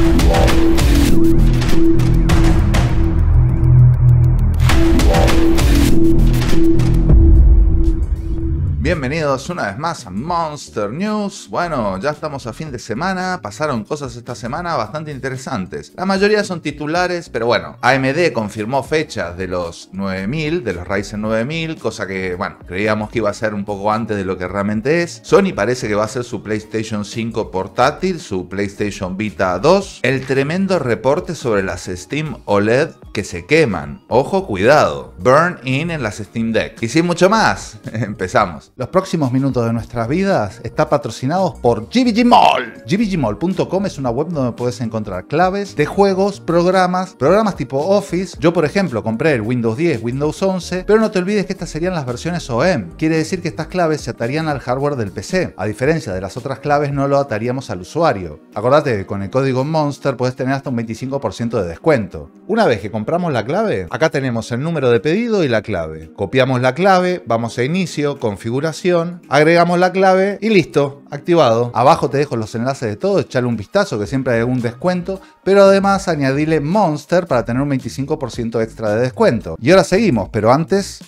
Thank you. Bienvenidos una vez más a Monster News. Bueno, ya estamos a fin de semana, pasaron cosas esta semana bastante interesantes. La mayoría son titulares, pero bueno, AMD confirmó fechas de los 9000, de los Ryzen 9000, cosa que, bueno, creíamos que iba a ser un poco antes de lo que realmente es. Sony parece que va a ser su PlayStation 5 portátil, su PlayStation Vita 2. El tremendo reporte sobre las Steam OLED que se queman. Ojo, cuidado. Burn in en las Steam Deck. Y sin mucho más, empezamos. Los próximos minutos de nuestras vidas está patrocinados por GBG Mall. GBGmall.com es una web donde puedes encontrar claves de juegos, programas, programas tipo Office. Yo, por ejemplo, compré el Windows 10, Windows 11, pero no te olvides que estas serían las versiones OEM. Quiere decir que estas claves se atarían al hardware del PC. A diferencia de las otras claves, no lo ataríamos al usuario. Acordate que con el código Monster puedes tener hasta un 25% de descuento. Una vez que compramos la clave, acá tenemos el número de pedido y la clave. Copiamos la clave, vamos a inicio, configuramos agregamos la clave y listo, activado. Abajo te dejo los enlaces de todo, echale un vistazo que siempre hay algún descuento, pero además añadirle Monster para tener un 25% extra de descuento. Y ahora seguimos, pero antes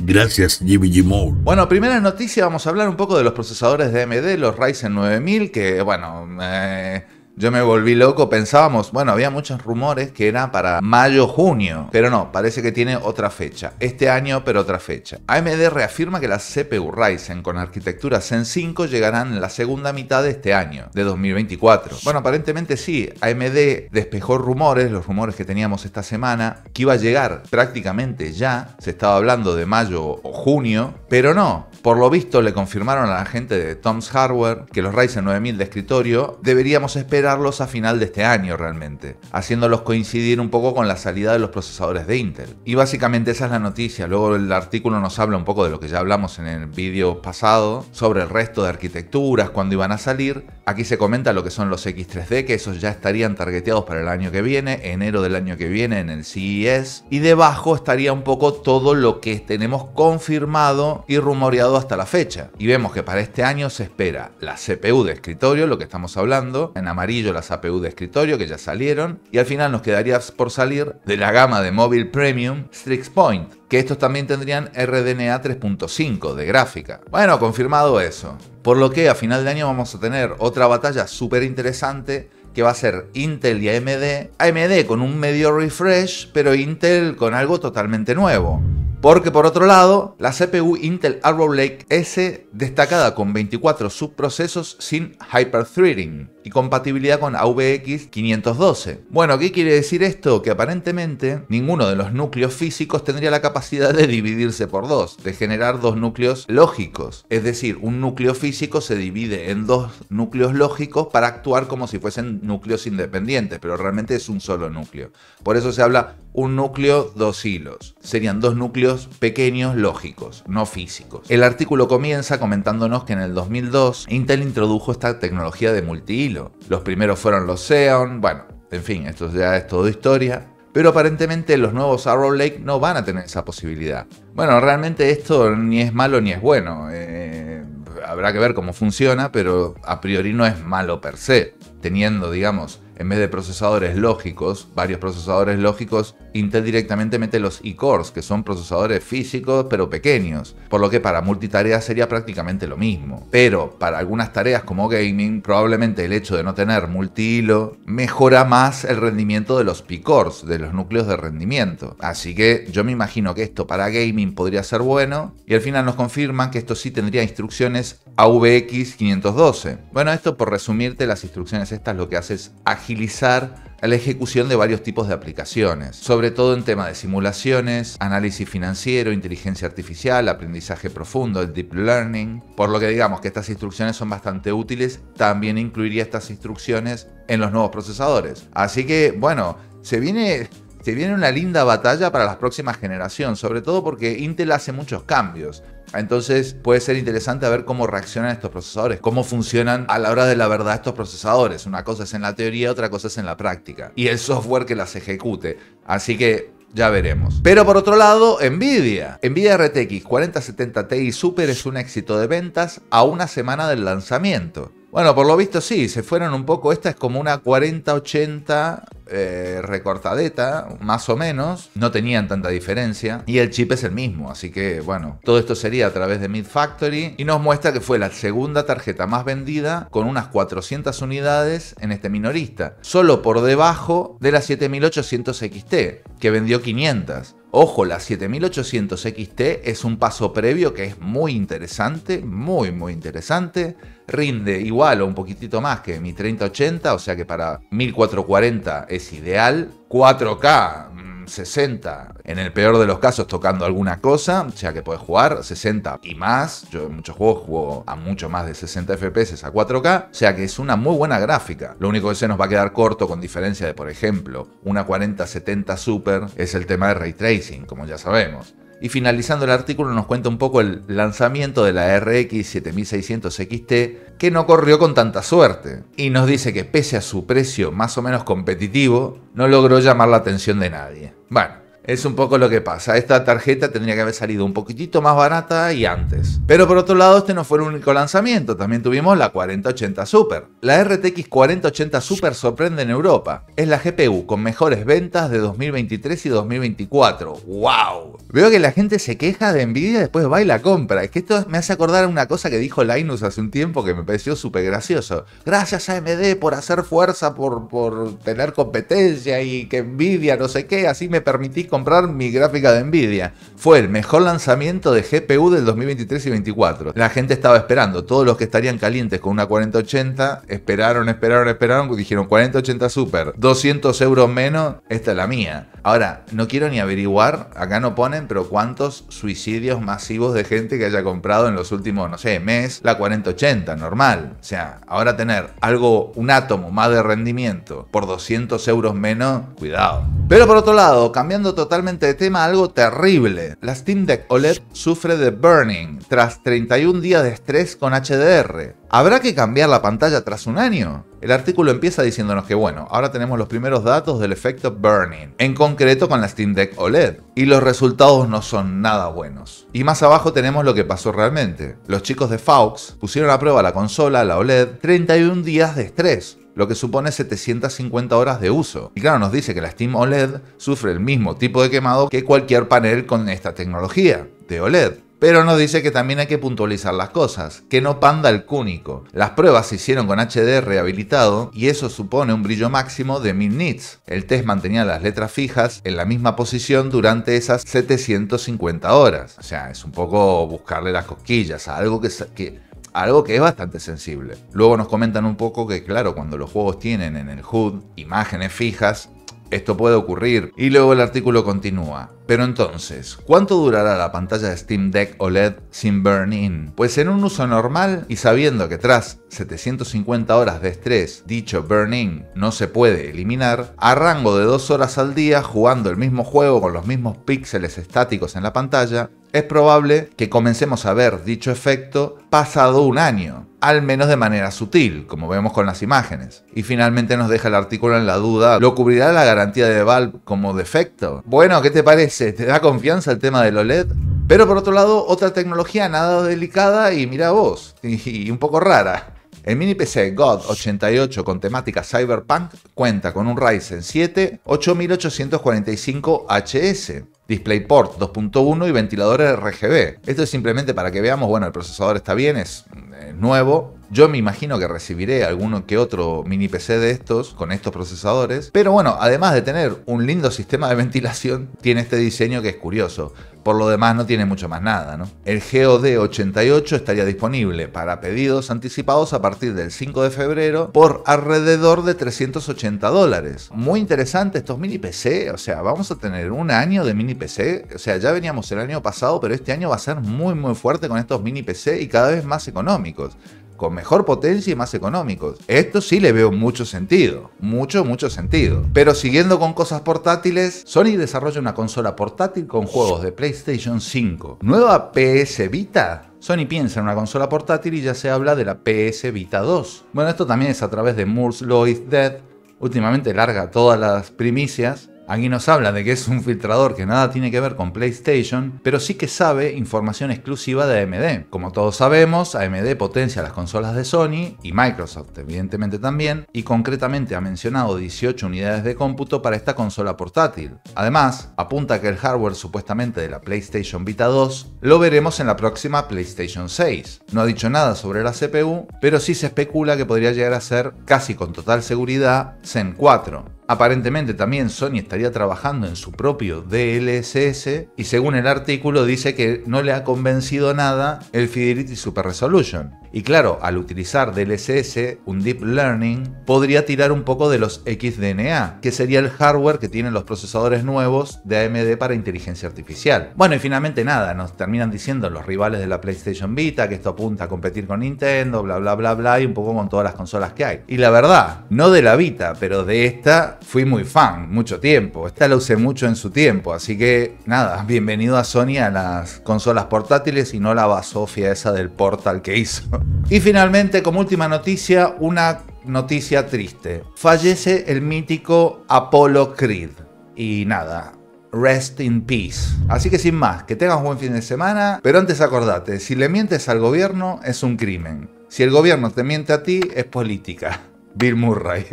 Gracias, Jimmy Bueno, primera noticia, vamos a hablar un poco de los procesadores de AMD, los Ryzen 9000, que, bueno, eh, yo me volví loco, pensábamos, bueno, había muchos rumores que era para mayo, junio, pero no, parece que tiene otra fecha. Este año, pero otra fecha. AMD reafirma que las CPU Ryzen con arquitectura Zen 5 llegarán en la segunda mitad de este año, de 2024. Bueno, aparentemente sí, AMD despejó rumores, los rumores que teníamos esta semana, que iba a llegar prácticamente ya, se estaba hablando de mayo o junio, pero no. Por lo visto le confirmaron a la gente de Tom's Hardware que los Ryzen 9000 de escritorio deberíamos esperar a final de este año realmente, haciéndolos coincidir un poco con la salida de los procesadores de Intel. Y básicamente esa es la noticia, luego el artículo nos habla un poco de lo que ya hablamos en el vídeo pasado, sobre el resto de arquitecturas, cuándo iban a salir, Aquí se comenta lo que son los X3D, que esos ya estarían targeteados para el año que viene, enero del año que viene en el CES. Y debajo estaría un poco todo lo que tenemos confirmado y rumoreado hasta la fecha. Y vemos que para este año se espera la CPU de escritorio, lo que estamos hablando, en amarillo las APU de escritorio que ya salieron, y al final nos quedaría por salir de la gama de móvil premium Strix Point, que estos también tendrían RDNA 3.5 de gráfica. Bueno, confirmado eso. Por lo que a final de año vamos a tener otra batalla súper interesante que va a ser Intel y AMD. AMD con un medio refresh, pero Intel con algo totalmente nuevo. Porque por otro lado, la CPU Intel Arrow Lake S destacada con 24 subprocesos sin hyperthreading compatibilidad con AVX 512. Bueno, ¿qué quiere decir esto? Que aparentemente ninguno de los núcleos físicos tendría la capacidad de dividirse por dos, de generar dos núcleos lógicos. Es decir, un núcleo físico se divide en dos núcleos lógicos para actuar como si fuesen núcleos independientes, pero realmente es un solo núcleo. Por eso se habla un núcleo, dos hilos. Serían dos núcleos pequeños lógicos, no físicos. El artículo comienza comentándonos que en el 2002 Intel introdujo esta tecnología de multihilo los primeros fueron los Xeon, bueno, en fin, esto ya es todo historia. Pero aparentemente los nuevos Arrow Lake no van a tener esa posibilidad. Bueno, realmente esto ni es malo ni es bueno. Eh, habrá que ver cómo funciona, pero a priori no es malo per se, teniendo, digamos, en vez de procesadores lógicos, varios procesadores lógicos, Intel directamente mete los e-cores, que son procesadores físicos pero pequeños, por lo que para multitarea sería prácticamente lo mismo. Pero para algunas tareas como gaming, probablemente el hecho de no tener multihilo mejora más el rendimiento de los p-cores, de los núcleos de rendimiento. Así que yo me imagino que esto para gaming podría ser bueno, y al final nos confirman que esto sí tendría instrucciones AVX 512. Bueno, esto por resumirte, las instrucciones estas lo que haces. es agilizar agilizar la ejecución de varios tipos de aplicaciones, sobre todo en tema de simulaciones, análisis financiero, inteligencia artificial, aprendizaje profundo, el deep learning, por lo que digamos que estas instrucciones son bastante útiles, también incluiría estas instrucciones en los nuevos procesadores. Así que, bueno, se viene se este, viene una linda batalla para las próximas generaciones, sobre todo porque Intel hace muchos cambios. Entonces puede ser interesante ver cómo reaccionan estos procesadores, cómo funcionan a la hora de la verdad estos procesadores. Una cosa es en la teoría, otra cosa es en la práctica. Y el software que las ejecute. Así que ya veremos. Pero por otro lado, Nvidia. Nvidia RTX 4070 Ti Super es un éxito de ventas a una semana del lanzamiento. Bueno, por lo visto sí, se fueron un poco. Esta es como una 40-80 eh, recortadeta, más o menos. No tenían tanta diferencia. Y el chip es el mismo, así que bueno, todo esto sería a través de Mid Factory. Y nos muestra que fue la segunda tarjeta más vendida con unas 400 unidades en este minorista. Solo por debajo de la 7800 XT, que vendió 500. Ojo, la 7800 XT es un paso previo que es muy interesante, muy muy interesante. Rinde igual o un poquitito más que mi 3080, o sea que para 1440 es ideal. 4K, 60, mm, en el peor de los casos tocando alguna cosa, o sea que puedes jugar 60 y más, yo en muchos juegos juego a mucho más de 60 FPS a 4K, o sea que es una muy buena gráfica. Lo único que se nos va a quedar corto con diferencia de, por ejemplo, una 40-70 Super es el tema de ray tracing, como ya sabemos. Y finalizando el artículo nos cuenta un poco el lanzamiento de la RX 7600 XT que no corrió con tanta suerte y nos dice que pese a su precio más o menos competitivo no logró llamar la atención de nadie. Bueno, es un poco lo que pasa. Esta tarjeta tendría que haber salido un poquitito más barata y antes. Pero por otro lado, este no fue el único lanzamiento. También tuvimos la 4080 Super. La RTX 4080 Super sorprende en Europa. Es la GPU con mejores ventas de 2023 y 2024. ¡Wow! Veo que la gente se queja de Nvidia y después va y la compra. Es que esto me hace acordar una cosa que dijo Linus hace un tiempo que me pareció súper gracioso. Gracias a AMD por hacer fuerza, por, por tener competencia y que envidia no sé qué. Así me permití comprar comprar mi gráfica de Nvidia. Fue el mejor lanzamiento de GPU del 2023 y 2024. La gente estaba esperando. Todos los que estarían calientes con una 4080 esperaron, esperaron, esperaron. Pues dijeron 4080 Super, 200 euros menos, esta es la mía. Ahora, no quiero ni averiguar, acá no ponen, pero cuántos suicidios masivos de gente que haya comprado en los últimos, no sé, mes, la 4080, normal. O sea, ahora tener algo, un átomo más de rendimiento por 200 euros menos, cuidado. Pero por otro lado, cambiando totalmente totalmente de tema algo terrible. La Steam Deck OLED sufre de burning tras 31 días de estrés con HDR. ¿Habrá que cambiar la pantalla tras un año? El artículo empieza diciéndonos que bueno, ahora tenemos los primeros datos del efecto burning, en concreto con la Steam Deck OLED, y los resultados no son nada buenos. Y más abajo tenemos lo que pasó realmente. Los chicos de Faux pusieron a prueba la consola, la OLED, 31 días de estrés, lo que supone 750 horas de uso. Y claro, nos dice que la Steam OLED sufre el mismo tipo de quemado que cualquier panel con esta tecnología de OLED. Pero nos dice que también hay que puntualizar las cosas, que no panda el cúnico. Las pruebas se hicieron con HD rehabilitado y eso supone un brillo máximo de 1000 nits. El test mantenía las letras fijas en la misma posición durante esas 750 horas. O sea, es un poco buscarle las cosquillas a algo que, que algo que es bastante sensible. Luego nos comentan un poco que, claro, cuando los juegos tienen en el HUD imágenes fijas, esto puede ocurrir. Y luego el artículo continúa. Pero entonces, ¿cuánto durará la pantalla de Steam Deck OLED sin burn-in? Pues en un uso normal y sabiendo que tras 750 horas de estrés, dicho burn-in no se puede eliminar, a rango de 2 horas al día jugando el mismo juego con los mismos píxeles estáticos en la pantalla, es probable que comencemos a ver dicho efecto pasado un año, al menos de manera sutil, como vemos con las imágenes. Y finalmente nos deja el artículo en la duda, ¿lo cubrirá la garantía de Valve como defecto? Bueno, ¿qué te parece? ¿Te da confianza el tema del OLED? Pero por otro lado, otra tecnología nada delicada y mira vos, y un poco rara. El mini PC God 88 con temática cyberpunk cuenta con un Ryzen 7 8845HS, DisplayPort 2.1 y ventiladores RGB. Esto es simplemente para que veamos, bueno, el procesador está bien, es eh, nuevo, yo me imagino que recibiré alguno que otro mini PC de estos con estos procesadores. Pero bueno, además de tener un lindo sistema de ventilación, tiene este diseño que es curioso. Por lo demás no tiene mucho más nada, ¿no? El GOD 88 estaría disponible para pedidos anticipados a partir del 5 de febrero por alrededor de 380 dólares. Muy interesante estos mini PC, o sea, vamos a tener un año de mini PC, o sea, ya veníamos el año pasado, pero este año va a ser muy muy fuerte con estos mini PC y cada vez más económicos con mejor potencia y más económicos. Esto sí le veo mucho sentido, mucho, mucho sentido. Pero siguiendo con cosas portátiles, Sony desarrolla una consola portátil con juegos de PlayStation 5. Nueva PS Vita Sony piensa en una consola portátil y ya se habla de la PS Vita 2. Bueno, esto también es a través de Moore's Law is Dead. Últimamente larga todas las primicias. Aquí nos habla de que es un filtrador que nada tiene que ver con PlayStation, pero sí que sabe información exclusiva de AMD. Como todos sabemos, AMD potencia las consolas de Sony y Microsoft evidentemente también, y concretamente ha mencionado 18 unidades de cómputo para esta consola portátil. Además, apunta que el hardware supuestamente de la PlayStation Vita 2 lo veremos en la próxima PlayStation 6. No ha dicho nada sobre la CPU, pero sí se especula que podría llegar a ser, casi con total seguridad, Zen 4, Aparentemente también Sony estaría trabajando en su propio DLSS y según el artículo dice que no le ha convencido nada el Fidelity Super Resolution. Y claro, al utilizar DLSS, un Deep Learning, podría tirar un poco de los XDNA, que sería el hardware que tienen los procesadores nuevos de AMD para inteligencia artificial. Bueno, y finalmente nada, nos terminan diciendo los rivales de la PlayStation Vita que esto apunta a competir con Nintendo, bla, bla, bla, bla, y un poco con todas las consolas que hay. Y la verdad, no de la Vita, pero de esta fui muy fan mucho tiempo. Esta la usé mucho en su tiempo, así que nada, bienvenido a Sony a las consolas portátiles y no la basofia esa del portal que hizo. Y finalmente, como última noticia, una noticia triste. Fallece el mítico Apollo Creed. Y nada, Rest in peace. Así que sin más, que tengas buen fin de semana, pero antes acordate, si le mientes al gobierno es un crimen. Si el gobierno te miente a ti es política. Bill Murray.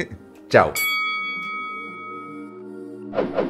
Chao. Thank you.